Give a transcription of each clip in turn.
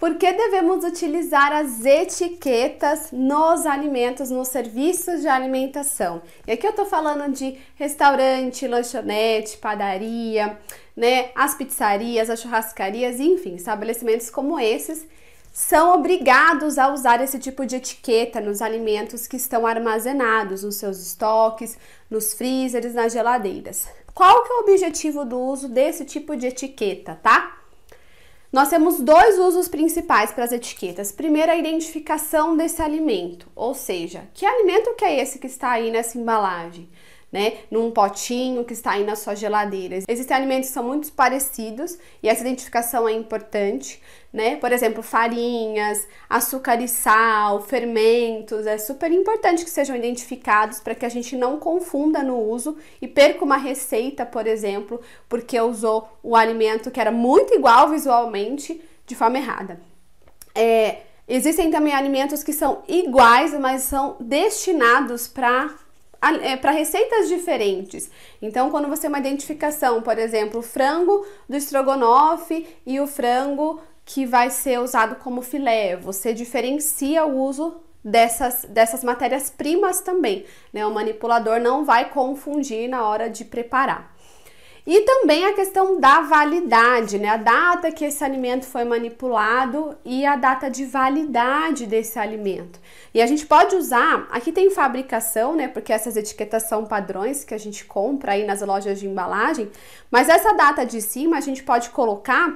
Por que devemos utilizar as etiquetas nos alimentos, nos serviços de alimentação? E aqui eu tô falando de restaurante, lanchonete, padaria, né? As pizzarias, as churrascarias, enfim, estabelecimentos como esses são obrigados a usar esse tipo de etiqueta nos alimentos que estão armazenados nos seus estoques, nos freezers, nas geladeiras. Qual que é o objetivo do uso desse tipo de etiqueta, tá? Nós temos dois usos principais para as etiquetas. Primeiro, a identificação desse alimento, ou seja, que alimento que é esse que está aí nessa embalagem? né? Num potinho que está aí na sua geladeira. Existem alimentos que são muito parecidos e essa identificação é importante, né? Por exemplo, farinhas, açúcar e sal, fermentos, é super importante que sejam identificados para que a gente não confunda no uso e perca uma receita, por exemplo, porque usou o alimento que era muito igual visualmente de forma errada. É, existem também alimentos que são iguais, mas são destinados para é, para receitas diferentes. Então, quando você tem uma identificação, por exemplo, o frango do estrogonofe e o frango que vai ser usado como filé, você diferencia o uso dessas, dessas matérias-primas também. Né? O manipulador não vai confundir na hora de preparar. E também a questão da validade, né? A data que esse alimento foi manipulado e a data de validade desse alimento. E a gente pode usar, aqui tem fabricação, né? Porque essas etiquetas são padrões que a gente compra aí nas lojas de embalagem, mas essa data de cima a gente pode colocar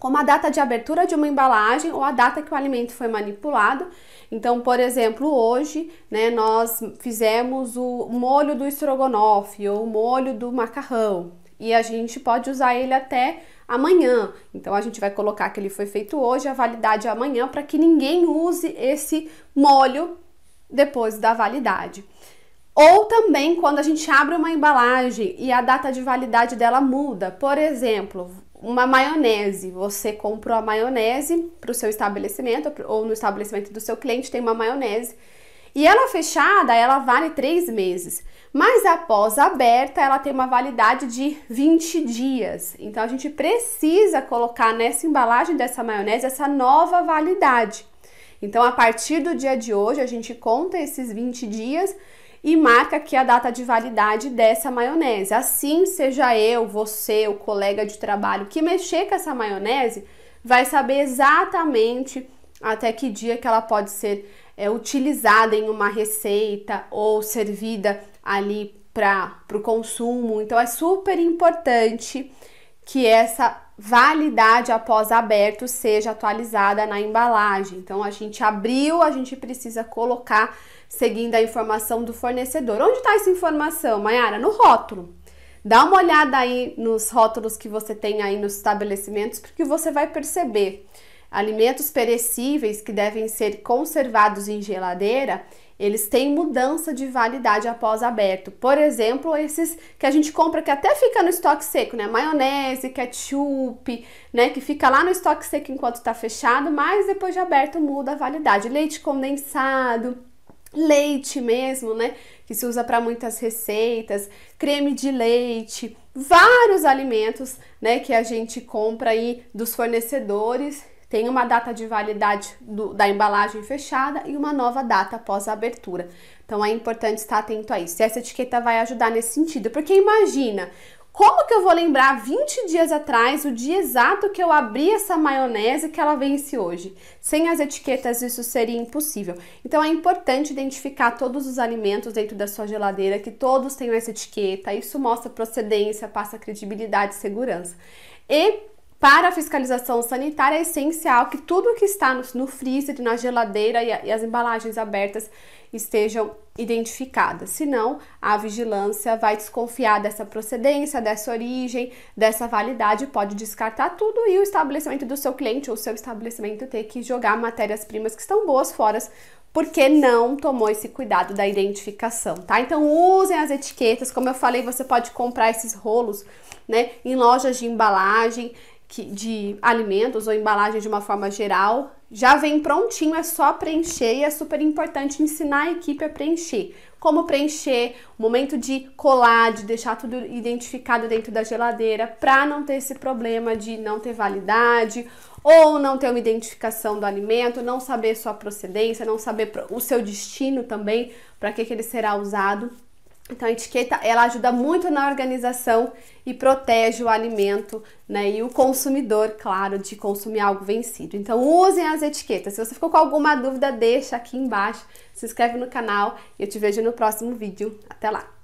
como a data de abertura de uma embalagem ou a data que o alimento foi manipulado. Então, por exemplo, hoje, né, nós fizemos o molho do estrogonofe ou o molho do macarrão e a gente pode usar ele até amanhã. Então a gente vai colocar que ele foi feito hoje, a validade é amanhã, para que ninguém use esse molho depois da validade. Ou também quando a gente abre uma embalagem e a data de validade dela muda. Por exemplo, uma maionese. Você comprou a maionese para o seu estabelecimento ou no estabelecimento do seu cliente tem uma maionese e ela fechada, ela vale três meses. Mas após aberta, ela tem uma validade de 20 dias. Então a gente precisa colocar nessa embalagem dessa maionese essa nova validade. Então a partir do dia de hoje, a gente conta esses 20 dias e marca aqui a data de validade dessa maionese. Assim, seja eu, você, o colega de trabalho que mexer com essa maionese, vai saber exatamente até que dia que ela pode ser é, utilizada em uma receita ou servida ali para o consumo. Então é super importante que essa validade após aberto seja atualizada na embalagem. Então a gente abriu, a gente precisa colocar seguindo a informação do fornecedor. Onde está essa informação, Mayara? No rótulo. Dá uma olhada aí nos rótulos que você tem aí nos estabelecimentos, porque você vai perceber alimentos perecíveis que devem ser conservados em geladeira, eles têm mudança de validade após aberto. Por exemplo, esses que a gente compra que até fica no estoque seco, né? Maionese, ketchup, né? Que fica lá no estoque seco enquanto está fechado, mas depois de aberto muda a validade. Leite condensado, leite mesmo, né? Que se usa para muitas receitas, creme de leite, vários alimentos, né? Que a gente compra aí dos fornecedores tem uma data de validade do, da embalagem fechada e uma nova data após a abertura. Então é importante estar atento a isso. essa etiqueta vai ajudar nesse sentido, porque imagina, como que eu vou lembrar 20 dias atrás o dia exato que eu abri essa maionese que ela vence hoje? Sem as etiquetas isso seria impossível. Então é importante identificar todos os alimentos dentro da sua geladeira, que todos tenham essa etiqueta. Isso mostra procedência, passa credibilidade e segurança. E para a fiscalização sanitária, é essencial que tudo que está no, freezer, na geladeira e, e as embalagens abertas estejam identificadas. Senão, a vigilância vai desconfiar dessa procedência, dessa origem, dessa validade, pode descartar tudo e o estabelecimento do seu cliente ou seu estabelecimento ter que jogar matérias-primas que estão boas fora porque não tomou esse cuidado da identificação, tá? Então usem as etiquetas, como eu falei, você pode comprar esses rolos, né, em lojas de embalagem, que, de alimentos ou embalagem de uma forma geral. Já vem prontinho, é só preencher e é super importante ensinar a equipe a preencher. Como preencher, o momento de colar, de deixar tudo identificado dentro da geladeira, para não ter esse problema de não ter validade ou não ter uma identificação do alimento, não saber sua procedência, não saber o seu destino também, para que, que ele será usado. Então a etiqueta ela ajuda muito na organização e protege o alimento, né? E o consumidor, claro, de consumir algo vencido. Então usem as etiquetas. Se você ficou com alguma dúvida, deixa aqui embaixo, se inscreve no canal e eu te vejo no próximo vídeo. Até lá.